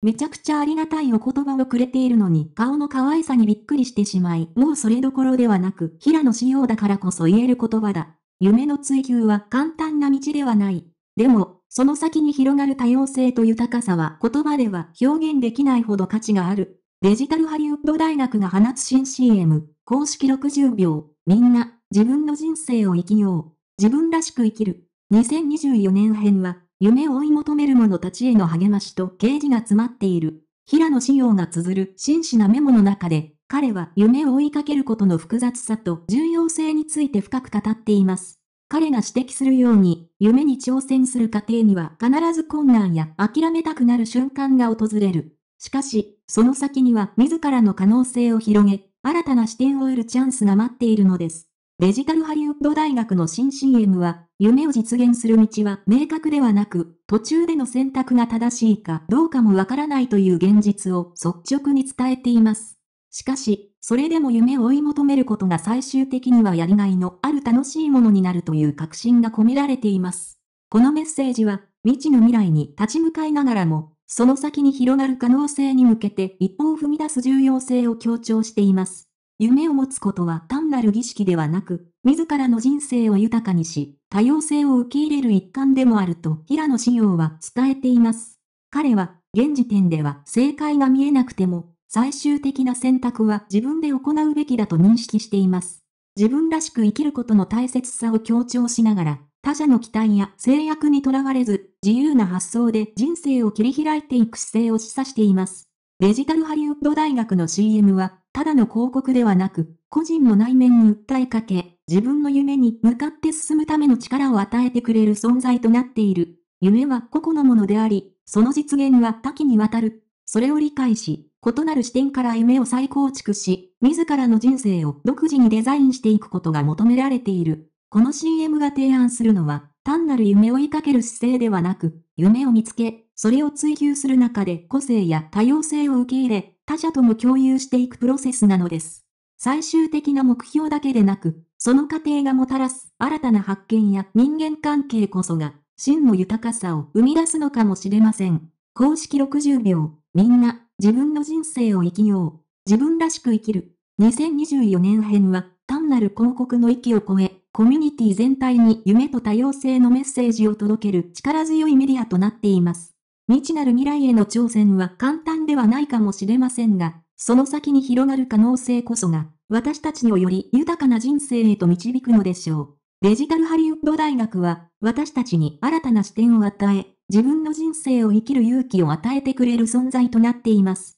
めちゃくちゃありがたいお言葉をくれているのに、顔の可愛さにびっくりしてしまい、もうそれどころではなく、平野仕様だからこそ言える言葉だ。夢の追求は簡単な道ではない。でも、その先に広がる多様性と豊かさは言葉では表現できないほど価値がある。デジタルハリウッド大学が放つ新 CM、公式60秒、みんな、自分の人生を生きよう。自分らしく生きる。2024年編は、夢を追い求める者たちへの励ましと啓示が詰まっている。平野紫耀が綴る真摯なメモの中で、彼は夢を追いかけることの複雑さと重要性について深く語っています。彼が指摘するように、夢に挑戦する過程には必ず困難や諦めたくなる瞬間が訪れる。しかし、その先には自らの可能性を広げ、新たな視点を得るチャンスが待っているのです。デジタルハリウッド大学の新 CM は、夢を実現する道は明確ではなく、途中での選択が正しいかどうかもわからないという現実を率直に伝えています。しかし、それでも夢を追い求めることが最終的にはやりがいのある楽しいものになるという確信が込められています。このメッセージは、未知の未来に立ち向かいながらも、その先に広がる可能性に向けて一歩を踏み出す重要性を強調しています。夢を持つことは単なる儀式ではなく、自らの人生を豊かにし、多様性を受け入れる一環でもあると平野志陽は伝えています。彼は、現時点では正解が見えなくても、最終的な選択は自分で行うべきだと認識しています。自分らしく生きることの大切さを強調しながら、他者の期待や制約にとらわれず、自由な発想で人生を切り開いていく姿勢を示唆しています。デジタルハリウッド大学の CM は、ただの広告ではなく、個人の内面に訴えかけ、自分の夢に向かって進むための力を与えてくれる存在となっている。夢は個々のものであり、その実現は多岐にわたる。それを理解し、異なる視点から夢を再構築し、自らの人生を独自にデザインしていくことが求められている。この CM が提案するのは、単なる夢を追いかける姿勢ではなく、夢を見つけ、それを追求する中で個性や多様性を受け入れ、他者とも共有していくプロセスなのです。最終的な目標だけでなく、その過程がもたらす新たな発見や人間関係こそが、真の豊かさを生み出すのかもしれません。公式60秒、みんな、自分の人生を生きよう。自分らしく生きる。2024年編は、単なる広告の域を超え、コミュニティ全体に夢と多様性のメッセージを届ける力強いメディアとなっています。未知なる未来への挑戦は簡単ではないかもしれませんが、その先に広がる可能性こそが、私たちをより豊かな人生へと導くのでしょう。デジタルハリウッド大学は、私たちに新たな視点を与え、自分の人生を生きる勇気を与えてくれる存在となっています。